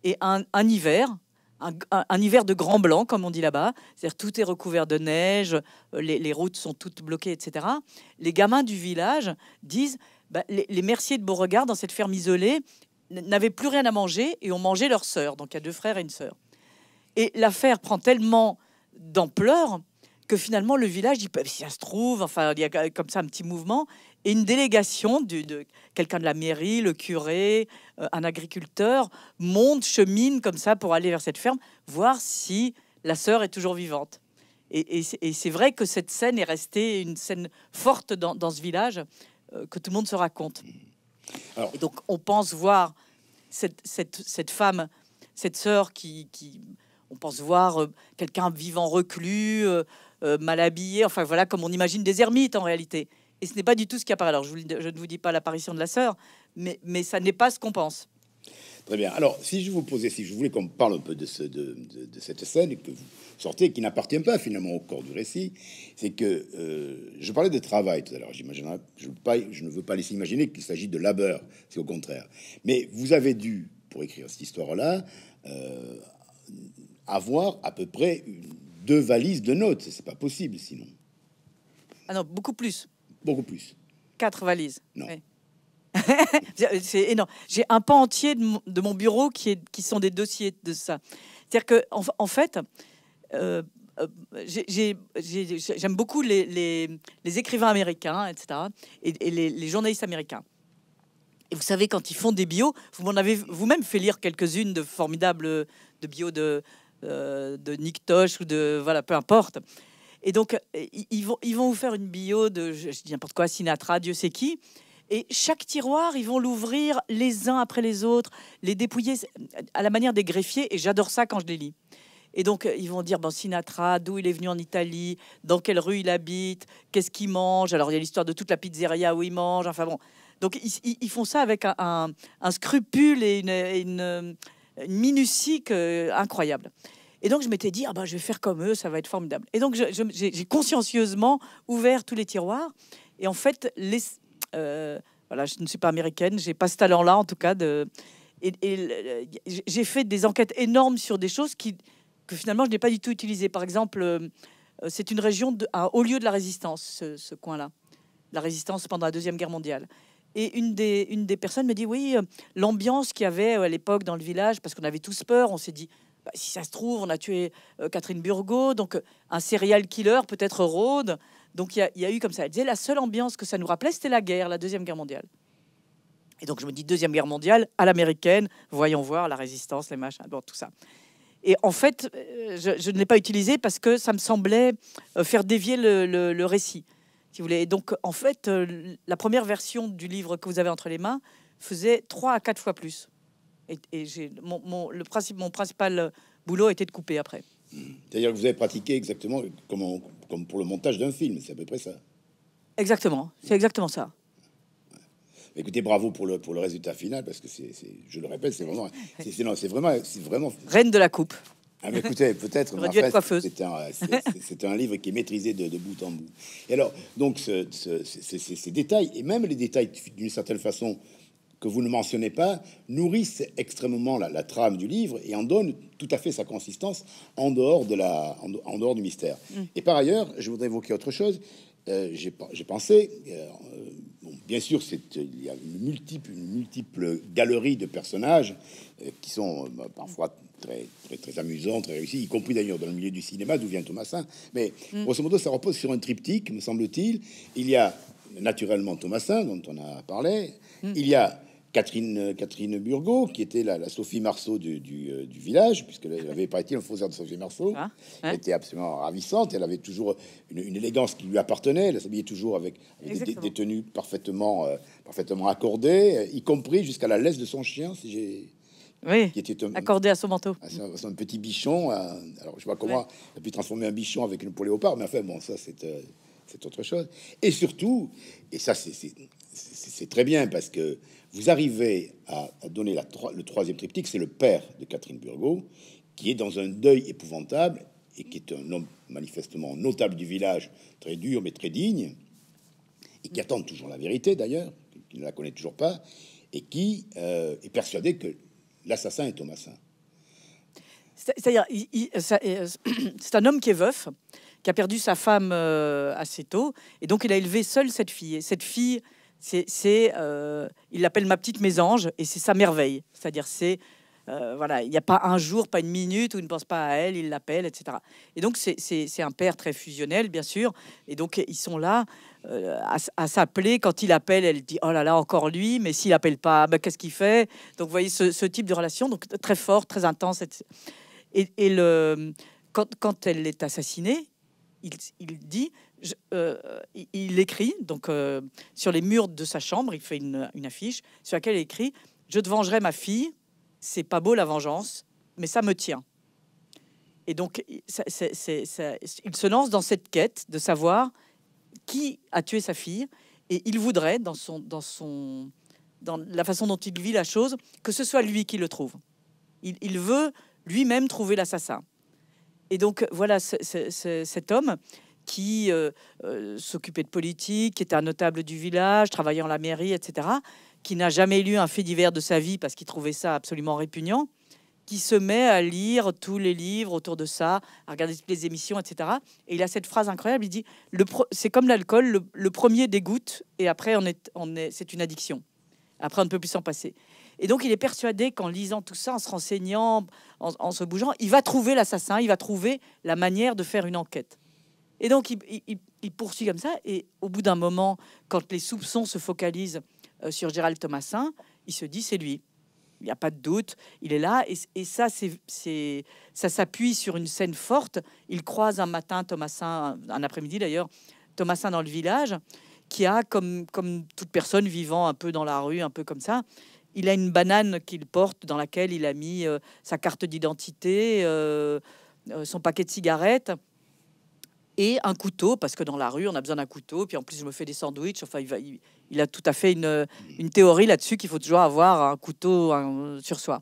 Et un, hiver, un, hiver de grand blanc, comme on dit là-bas. C'est-à-dire tout est recouvert de neige, euh, les, routes sont toutes bloquées, etc. Les gamins du village disent bah, les, merciers de Beauregard, dans cette ferme isolée, n'avaient plus rien à manger et ont mangé leur sœur. Donc il y a deux frères et une sœur. Et l'affaire prend tellement d'ampleur que finalement le village dit, bah, si ça se trouve, enfin, il y a comme ça un petit mouvement, et une délégation de quelqu'un de la mairie, le curé, euh, un agriculteur, monte, chemine comme ça pour aller vers cette ferme, voir si la sœur est toujours vivante. Et, c'est vrai que cette scène est restée une scène forte dans ce village, euh, que tout le monde se raconte. Mm. Et donc, on pense voir cette, femme, cette sœur qui, on pense voir euh, quelqu'un vivant reclus, euh, mal habillé, enfin voilà, comme on imagine des ermites en réalité. Et ce n'est pas du tout ce qui apparaît. Alors, je, je ne vous dis pas l'apparition de la sœur, mais, mais ça n'est pas ce qu'on pense. Très bien. Alors, si je vous posais, si je voulais qu'on parle un peu de, ce, de, cette scène que vous sortez, qui n'appartient pas finalement au corps du récit, c'est que euh, je parlais de travail tout à l'heure. J'imagine, je, je, ne veux pas laisser imaginer qu'il s'agit de labeur, c'est au contraire. Mais vous avez dû, pour écrire cette histoire-là, euh, avoir à peu près deux valises de notes. C'est pas possible sinon. Ah non, beaucoup plus. Beaucoup plus. Quatre valises. Non. [laughs] c'est énorme. J'ai un pan entier de mon, bureau qui, est, qui sont des dossiers de ça. C'est-à-dire qu'en en, fait, euh, euh, j'aime beaucoup les, écrivains américains, etc., et, les, journalistes américains. Et vous savez, quand ils font des bios, vous m'en avez vous-même fait lire quelques-unes de formidables de bios de, euh, de Nick Tosh ou de voilà, peu importe. Et donc, ils vont, ils vont vous faire une bio de, je, je dis n'importe quoi, Sinatra, Dieu sait qui. Et chaque tiroir, ils vont l'ouvrir les uns après les autres, les dépouiller à la manière des greffiers. Et j'adore ça quand je les lis. Et donc, euh, ils vont dire ben, Sinatra, d'où il est venu en Italie, dans quelle rue il habite, qu'est-ce qu'il mange. Alors, il y a l'histoire de toute la pizzeria où il mange. Enfin bon. Donc, ils, font ça avec un, scrupule et une, minutie euh, incroyable. Et donc, je m'étais dit, ah ben, je vais faire comme eux, ça va être formidable. Et donc, j'ai consciencieusement ouvert tous les tiroirs. Et en fait, les, euh, voilà, je ne suis pas américaine, j'ai pas ce talent-là en tout cas. Et, j'ai fait des enquêtes énormes sur des choses qui, que finalement je n'ai pas du tout utilisées. Par exemple, euh, euh, c'est une région de, haut lieu de la résistance, ce, coin-là, la résistance pendant la Deuxième Guerre mondiale. Et une des, personnes me dit Oui, l'ambiance qu'il y avait à l'époque dans le village, parce qu'on avait tous peur, on s'est dit bah, Si ça se trouve, on a tué Catherine Burgot, donc un serial killer peut-être rôde. Donc il y, a eu comme ça. Elle disait la seule ambiance que ça nous rappelait, c'était la guerre, la Deuxième Guerre mondiale. Et donc je me dis Deuxième Guerre mondiale à l'américaine, voyons voir la résistance, les machins, tout ça. Et en fait, euh, je, ne l'ai pas utilisé parce que ça me semblait euh, faire dévier le, récit, si vous voulez. Et donc en fait, euh, la première version du livre que vous avez entre les mains faisait trois à quatre fois plus. Et, le principe, mon principal boulot était de couper après. C'est-à-dire que vous avez pratiqué exactement comme, pour le montage d'un film, c'est à peu près ça. Exactement, c'est exactement ça. Écoutez, bravo pour le, résultat final, parce que c'est, je le répète, c'est vraiment, c'est, vraiment, c'est vraiment. Reine de la coupe. Ah, mais écoutez, peut-être. [laughs] c'est, un, un, livre qui est maîtrisé de, bout en bout. Et alors, donc, ce, ces, détails, et même les détails d'une certaine façon que vous ne mentionnez pas, nourrissent extrêmement la, trame du livre et en donnent tout à fait sa consistance en dehors, de la, en, dehors du mystère. Mm. Et par ailleurs, je voudrais évoquer autre chose. Euh, j'ai pensé, euh, bien sûr, il y a une multiple, galerie de personnages euh, qui sont bah, parfois très, très, très amusants, très réussis, y compris d'ailleurs dans le milieu du cinéma, d'où vient Thomasin. Mais mm. grosso modo, ça repose sur un triptyque, me semble-t-il. Il y a naturellement Thomasin, dont on a parlé. Mm. Il y a Catherine, euh, Catherine Burgot, qui était la, Sophie Marceau du, du, euh, du village, puisqu'elle avait, été été un fausseur de Sophie Marceau, ah, était absolument ravissante. Elle avait toujours une, élégance qui lui appartenait. Elle s'habillait toujours avec, des, tenues parfaitement, euh, parfaitement accordées, y compris jusqu'à la laisse de son chien, si j'ai oui, qui était accordé à son manteau. C'est un, petit bichon. alors, je vois comment a pu transformer un bichon avec une peau léopard, mais enfin, bon, ça, c'est autre chose. Et surtout, et ça, c'est très bien parce que vous arrivez à, donner la, le troisième triptyque, c'est le père de Catherine Burgot, qui est dans un deuil épouvantable et qui est un homme manifestement notable du village, très dur mais très digne, et qui attend toujours la vérité d'ailleurs, qui ne la connaît toujours pas, et qui euh, est persuadé que l'assassin est Thomasin. C'est-à-dire, euh, [clears throat] c'est un homme qui est veuf, qui a perdu sa femme euh, assez tôt, et donc il a élevé seul cette fille. Et cette fille c'est, euh, il l'appelle ma petite mésange et c'est sa merveille. C'est-à-dire, c'est euh, voilà, il n'y a pas un jour, pas une minute où il ne pense pas à elle, il l'appelle, etc. Et donc, c'est un père très fusionnel, bien sûr. Et donc, ils sont là euh, à, s'appeler. Quand il appelle, elle dit Oh là là, encore lui, mais s'il appelle pas, ben, qu'est-ce qu'il fait Donc, vous voyez ce, type de relation, donc très fort, très intense. Et, le, quand, quand, elle est assassinée, il, il dit euh, il écrit donc euh, sur les murs de sa chambre, il fait une, affiche sur laquelle il écrit "Je te vengerai ma fille, c'est pas beau la vengeance, mais ça me tient." Et donc il se lance dans cette quête de savoir qui a tué sa fille et il voudrait dans son dans la façon dont il vit la chose que ce soit lui qui le trouve. Il, veut lui-même trouver l'assassin. Et donc voilà cet homme qui euh, euh, s'occupait de politique, qui était un notable du village, travaillant à la mairie, etc., qui n'a jamais lu un fait divers de sa vie parce qu'il trouvait ça absolument répugnant, qui se met à lire tous les livres autour de ça, à regarder toutes les émissions, etc. Et il a cette phrase incroyable, il dit, c'est comme l'alcool, le, premier dégoûte, et après, on est, c'est une addiction. Après, on ne peut plus s'en passer. Et donc, il est persuadé qu'en lisant tout ça, en se renseignant, en se bougeant, il va trouver l'assassin, il va trouver la manière de faire une enquête. Et donc, il, poursuit comme ça. Et au bout d'un moment, quand les soupçons se focalisent euh, sur Gérald Thomasin, il se dit c'est lui. Il n'y a pas de doute. Il est là. Et, ça, c'est, ça s'appuie sur une scène forte. Il croise un matin Thomasin, un après-midi d'ailleurs, Thomasin dans le village, qui a, comme, comme toute personne vivant un peu dans la rue, un peu comme ça, il a une banane qu'il porte dans laquelle il a mis euh, sa carte d'identité, euh, son paquet de cigarettes et un couteau, parce que dans la rue, on a besoin d'un couteau. Puis en plus, je me fais des sandwichs. Enfin, il, va, il, a tout à fait une, une théorie là-dessus qu'il faut toujours avoir un couteau sur soi.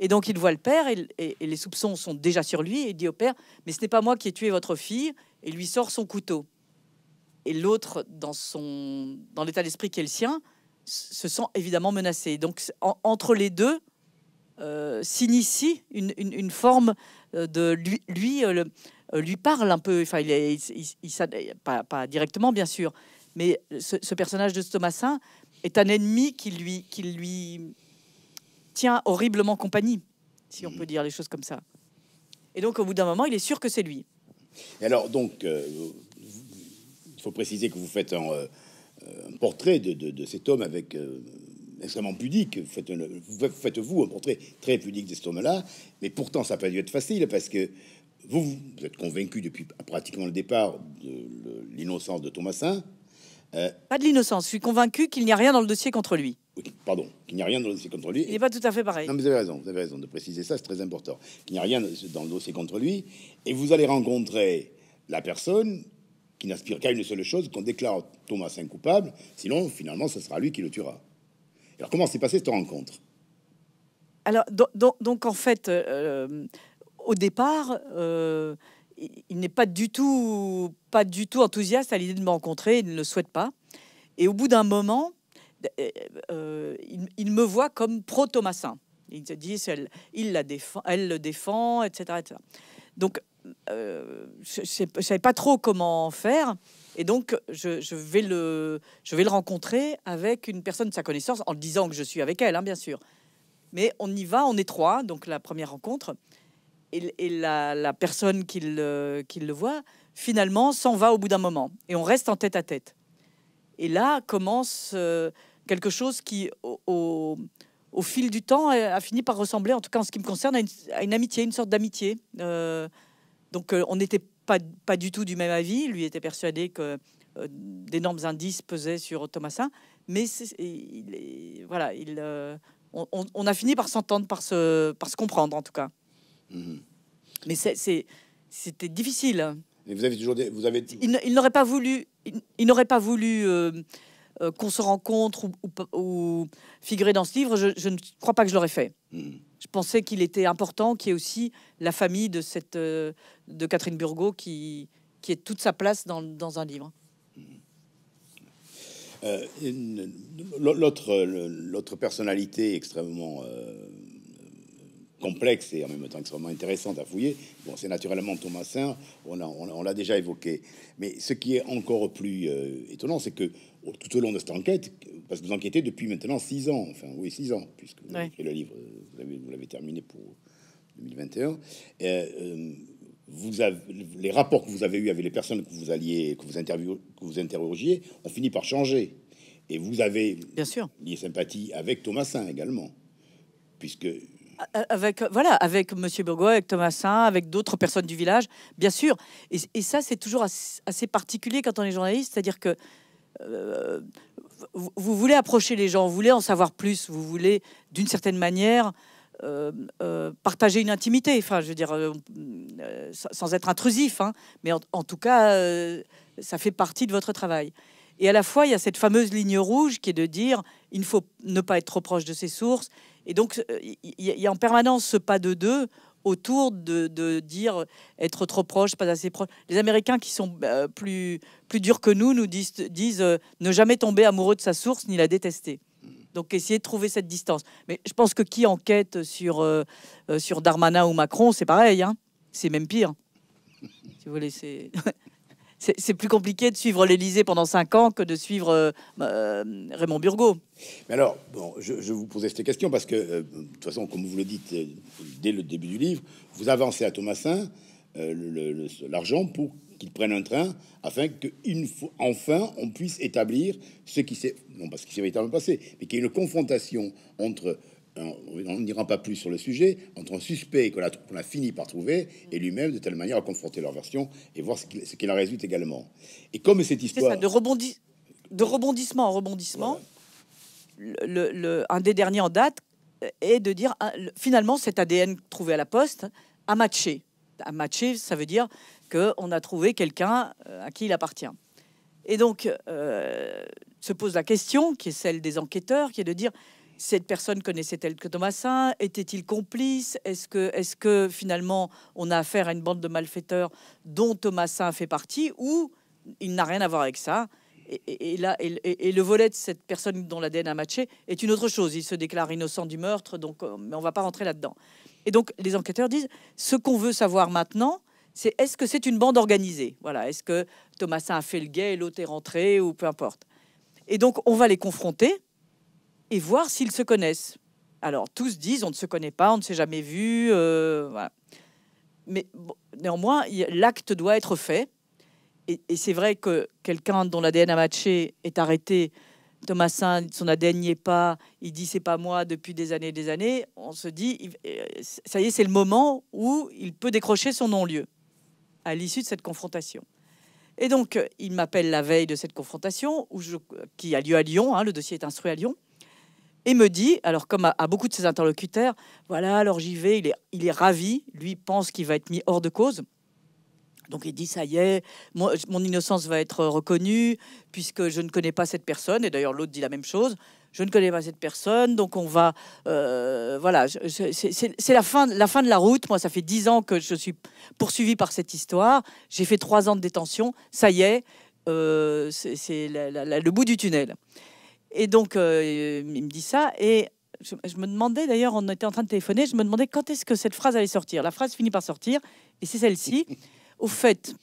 Et donc, il voit le père et, les soupçons sont déjà sur lui. Et il dit au père Mais ce n'est pas moi qui ai tué votre fille. Et lui sort son couteau. Et l'autre, dans, son, dans l'état d'esprit qui est le sien, se sent évidemment menacé. Donc, entre les deux, euh, s'initie une, une, forme euh, de lui, lui euh, le, euh, lui parle un peu, il, pas, directement bien sûr, mais ce, personnage de Stomassin est un ennemi qui lui, qui lui tient horriblement compagnie, si on mm. peut dire les choses comme ça. Et donc, au bout d'un moment, il est sûr que c'est lui. alors, donc, euh, il faut préciser que vous faites un, euh, portrait de, cet homme avec extrêmement pudique. faites, vous faites, un portrait très pudique de cet homme-là, mais pourtant, ça n'a pas dû être facile parce que vous, êtes convaincu depuis pratiquement le départ de l'innocence de Thomasin. Saint. Euh, pas de l'innocence. Je suis convaincu qu'il n'y a rien dans le dossier contre lui. Pardon, qu'il n'y a rien dans le dossier contre lui. Il n'est pas tout à fait pareil. Non, mais vous avez raison, vous avez raison de préciser ça, c'est très important. Qu'il n'y a rien dans le dossier contre lui. Et vous allez rencontrer la personne qui n'aspire qu'à une seule chose, qu'on déclare Thomasin coupable, sinon finalement ce sera lui qui le tuera. Alors comment s'est passée cette rencontre alors, donc en fait, euh, euh, au départ, euh, il n'est pas du tout, pas du tout enthousiaste à l'idée de me rencontrer. Il ne le souhaite pas. Et au bout d'un moment, euh, euh, il, me voit comme pro-Thomasin. Il se dit, elle, il la défend, elle le défend, etc., Donc, je ne savais pas trop comment faire. Et donc, je, vais le, je vais le rencontrer avec une personne de sa connaissance, en disant que je suis avec elle, hein, bien sûr. Mais on y va, on est trois, donc la première rencontre et, la, personne qui le, voit, finalement, s'en va au bout d'un moment. Et on reste en tête à tête. Et là commence euh, quelque chose qui, au, fil du temps, a, fini par ressembler, en tout cas en ce qui me concerne, à une, à une amitié, une sorte d'amitié. Euh, donc euh, on n'était pas, pas du tout du même avis. Lui était persuadé que d'énormes indices pesaient sur Thomasin. Mais il, voilà, il, on, a fini par s'entendre, par par se comprendre en tout cas. Mais c'était difficile. vous avez toujours vous avez. Il, n'aurait pas voulu. Il, n'aurait pas voulu. Euh, euh, qu'on se rencontre ou, figurer dans ce livre, je, ne crois pas que je l'aurais fait. Hmm. Je pensais qu'il était important qu'il y ait aussi la famille de, cette, euh, de Catherine Burgot qui, qui ait toute sa place dans, un livre. l'autre, personnalité extrêmement complexe et en même temps extrêmement intéressante à fouiller. Bon, c'est naturellement Saint, on l'a on, déjà évoqué. Mais ce qui est encore plus euh, étonnant, c'est que tout au long de cette enquête, parce que vous enquêtez depuis maintenant six ans, enfin oui, six ans, puisque vous avez le livre, vous l'avez terminé pour 2021, euh, vous avez, les rapports que vous avez eus avec les personnes que vous alliez, que vous, interview, que vous interrogiez, ont fini par changer. Et vous avez Bien sûr. lié sympathie avec Saint également, puisque avec voilà, avec Monsieur Bourgois, avec Thomasin, avec d'autres personnes du village, bien sûr. Et, ça, c'est toujours assez, particulier quand on est journaliste, c'est-à-dire que euh, vous, voulez approcher les gens, vous voulez en savoir plus, vous voulez d'une certaine manière euh, euh, partager une intimité, enfin, je veux dire, sans être intrusif, hein, mais en, en, tout cas, ça fait partie de votre travail. Et à la fois, il y a cette fameuse ligne rouge qui est de dire, il ne faut ne pas être trop proche de ses sources, et donc, euh, il y, a en permanence ce pas de deux autour de, dire être trop proche, pas assez proche. Les Américains qui sont euh, plus, plus durs que nous nous disent, disent euh, ne jamais tomber amoureux de sa source ni la détester. Donc essayer de trouver cette distance. Mais je pense que qui enquête sur, sur Darmanin ou Macron, c'est pareil. Hein. c'est même pire. Si vous voulez, c'est... [laughs] c'est plus compliqué de suivre l'Elysée pendant cinq ans que de suivre euh, euh, Raymond Burgot. Mais alors, bon, je, vous posais cette question parce que, euh, de toute façon, comme vous le dites dès le début du livre, vous avancez à Thomasin l'argent pour qu'il prenne un train afin enfin, on puisse établir ce qui s'est, non pas ce qui s'est le passé, mais qu'il y ait une confrontation entre on n'ira pas plus sur le sujet, entre un suspect qu'on a, fini par trouver et lui-même, de telle manière à confronter leur version et voir ce qu'il en résulte également. Et comme cette histoire... de, rebondi... de, rebondissement en rebondissement, le, un des derniers en date est de dire, finalement, cet ADN trouvé à la poste a matché. A matché, ça veut dire qu'on a trouvé quelqu'un euh, à qui il appartient. Et donc, euh, se pose la question, qui est celle des enquêteurs, qui est de dire cette personne connaissait-elle que Thomasin Était-il complice Est-ce que, est que finalement on a affaire à une bande de malfaiteurs dont Thomasin fait partie ou il n'a rien à voir avec ça et, là, et, le volet de cette personne dont l'ADN a matché est une autre chose. Il se déclare innocent du meurtre, donc euh, mais on va pas rentrer là-dedans. Et donc les enquêteurs disent ce qu'on veut savoir maintenant, c'est est-ce que c'est une bande organisée Voilà, est-ce que Thomasin a fait le guet et l'autre est rentré ou peu importe. Et donc on va les confronter et voir s'ils se connaissent. Alors, tous disent, on ne se connaît pas, on ne s'est jamais vu. Euh, Mais néanmoins, l'acte doit être fait. Et, c'est vrai que quelqu'un dont l'ADN a matché est arrêté. Thomasin, son ADN n'y est pas. Il dit, c'est pas moi depuis des années et des années. On se dit, euh, ça y est, c'est le moment où il peut décrocher son non-lieu à l'issue de cette confrontation. Et donc, il m'appelle la veille de cette confrontation où je, qui a lieu à Lyon. Hein, le dossier est instruit à Lyon et me dit, alors comme à, beaucoup de ses interlocuteurs, voilà, alors j'y vais, il est, il est ravi, lui pense qu'il va être mis hors de cause. Donc il dit, ça y est, mon, mon innocence va être reconnue, puisque je ne connais pas cette personne, et d'ailleurs l'autre dit la même chose, je ne connais pas cette personne, donc on va... Euh, voilà, c'est la fin, la fin de la route, moi ça fait dix ans que je suis poursuivi par cette histoire, j'ai fait trois ans de détention, ça y est, euh, c'est le bout du tunnel. Et donc, euh, il me dit ça. Et je, me demandais, d'ailleurs, on était en train de téléphoner, je me demandais quand est-ce que cette phrase allait sortir. La phrase finit par sortir, et c'est celle-ci. [laughs] Au fait,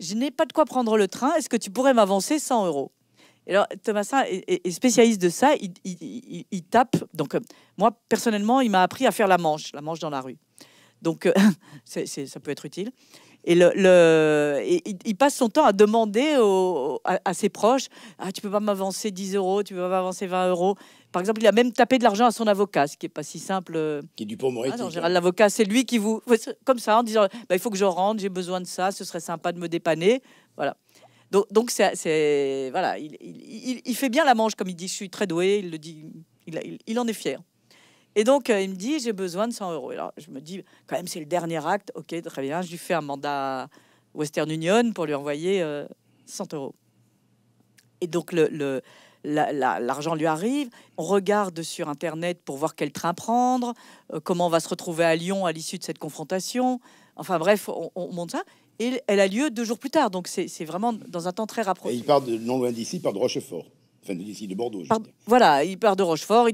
je n'ai pas de quoi prendre le train, est-ce que tu pourrais m'avancer 100 euros alors, Thomasin est, spécialiste de ça. Il, tape. Donc, euh, moi, personnellement, il m'a appris à faire la manche, la manche dans la rue. Donc, euh, [laughs] ça peut être utile. Et, le, il passe son temps à demander à, ses proches Ah, tu peux pas m'avancer 10 euros, tu peux pas m'avancer 20 euros. Par exemple, il a même tapé de l'argent à son avocat, ce qui n'est pas si simple. Euh. Qui est du pauvre ah, En général, hein. l'avocat, c'est lui qui vous. Comme ça, en disant bah, Il faut que je rentre, j'ai besoin de ça, ce serait sympa de me dépanner. Voilà. Donc, c'est. Voilà, il, fait bien la manche, comme il dit Je suis très doué, il le dit, il en est fier. Et donc, euh, il me dit, j'ai besoin de 100 euros. Et alors, je me dis, quand même, c'est le dernier acte. Ok, très bien. Je lui fais un mandat Western Union pour lui envoyer 100 euh, euros. Et donc, l'argent lui arrive. On regarde sur Internet pour voir quel train prendre, euh, comment on va se retrouver à Lyon à l'issue de cette confrontation. Enfin bref, on, monte ça. Et elle a lieu deux jours plus tard. Donc c'est vraiment dans un temps très rapproché. Et il part de non loin d'ici, par de Rochefort de Bordeaux. voilà, il part de Rochefort,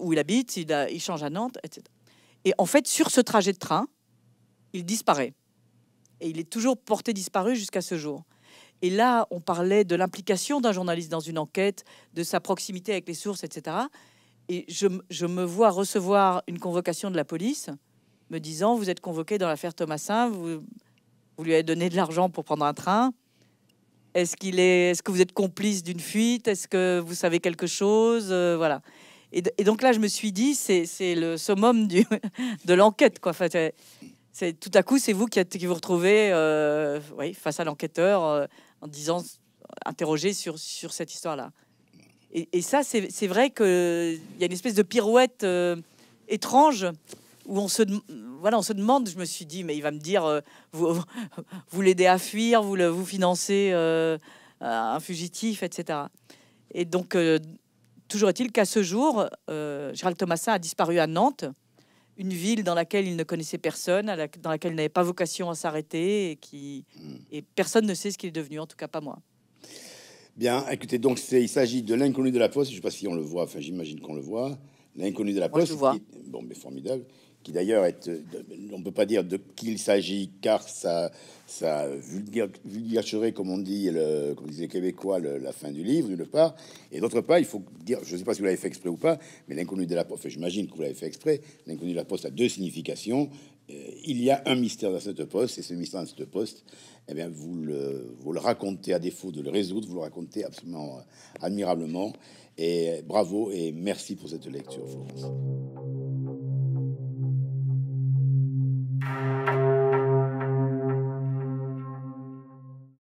où il habite, il, change à Nantes, etc. Et en fait, sur ce trajet de train, il disparaît. Et il est toujours porté disparu jusqu'à ce jour. Et là, on parlait de l'implication d'un journaliste dans une enquête, de sa proximité avec les sources, etc. Et je, me vois recevoir une convocation de la police me disant Vous êtes convoqué dans l'affaire Thomasin, vous, vous lui avez donné de l'argent pour prendre un train, est-ce qu'il est, est que vous êtes complice d'une fuite Est-ce que vous savez quelque chose euh, Voilà. Et, donc là, je me suis dit, c'est le summum [laughs] de l'enquête, quoi. fait, c'est tout à coup, c'est vous qui, êtes, qui, vous retrouvez, euh, oui, face à l'enquêteur, euh, en disant, interrogé sur cette histoire-là. Et, et, ça, c'est vrai qu'il y a une espèce de pirouette étrange où on se, voilà, on se demande, je me suis dit, mais il va me dire, euh, [laughs] vous, l'aidez à fuir, vous, le, vous financez euh, un fugitif, etc. Et donc, euh, toujours est-il qu'à ce jour, Gérald Thomasin a disparu à Nantes, une ville dans laquelle il ne connaissait personne, dans laquelle il n'avait pas vocation à s'arrêter, et, qui, hmm. et personne ne sait ce qu'il est devenu, en tout cas pas moi. Bien, écoutez, donc il s'agit de l'inconnu de la poste, je ne sais pas si on le voit, enfin j'imagine qu'on le voit, l'inconnu de la poste, bon mais formidable, qui d'ailleurs est, euh, on ne peut pas dire de qui il s'agit, car ça, ça vulgariserait, comme on dit, le, comme disait Québécois, la fin du livre, d'une part, et d'autre part, il faut dire, je ne sais pas si vous l'avez fait exprès ou pas, mais l'inconnu de la poste, et j'imagine que vous l'avez fait exprès, l'inconnu de la poste a deux significations. Euh, il y a un mystère dans cette poste, et ce mystère dans cette poste, eh bien, vous le, vous le racontez à défaut de le résoudre, vous le racontez absolument euh, admirablement, et bravo et merci pour cette lecture, Florence.